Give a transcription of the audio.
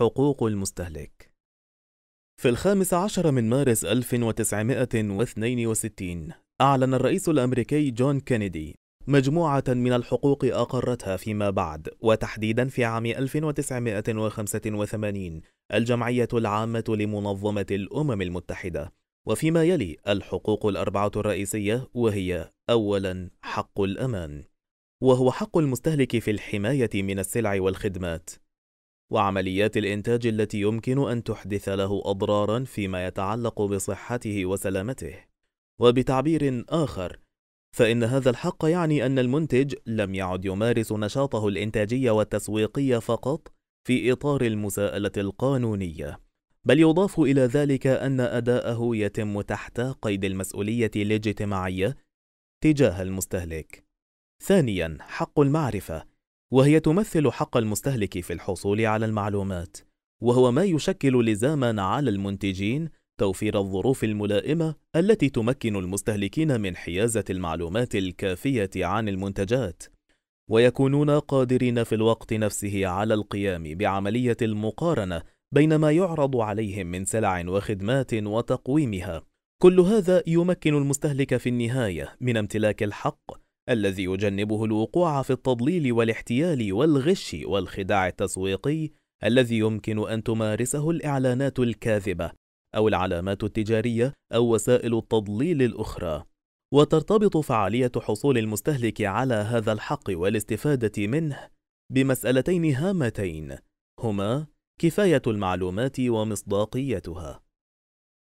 حقوق المستهلك في الخامس عشر من مارس 1962 أعلن الرئيس الأمريكي جون كينيدي مجموعة من الحقوق أقرتها فيما بعد وتحديدا في عام 1985 الجمعية العامة لمنظمة الأمم المتحدة وفيما يلي الحقوق الأربعة الرئيسية وهي أولا حق الأمان وهو حق المستهلك في الحماية من السلع والخدمات وعمليات الإنتاج التي يمكن أن تحدث له أضراراً فيما يتعلق بصحته وسلامته. وبتعبير آخر، فإن هذا الحق يعني أن المنتج لم يعد يمارس نشاطه الإنتاجي والتسويقي فقط في إطار المساءلة القانونية، بل يضاف إلى ذلك أن أداءه يتم تحت قيد المسؤولية الاجتماعية تجاه المستهلك. ثانياً، حق المعرفة وهي تمثل حق المستهلك في الحصول على المعلومات وهو ما يشكل لزاما على المنتجين توفير الظروف الملائمة التي تمكن المستهلكين من حيازة المعلومات الكافية عن المنتجات ويكونون قادرين في الوقت نفسه على القيام بعملية المقارنة بين ما يعرض عليهم من سلع وخدمات وتقويمها كل هذا يمكن المستهلك في النهاية من امتلاك الحق الذي يجنبه الوقوع في التضليل والاحتيال والغش والخداع التسويقي الذي يمكن أن تمارسه الإعلانات الكاذبة أو العلامات التجارية أو وسائل التضليل الأخرى. وترتبط فعالية حصول المستهلك على هذا الحق والاستفادة منه بمسألتين هامتين هما كفاية المعلومات ومصداقيتها.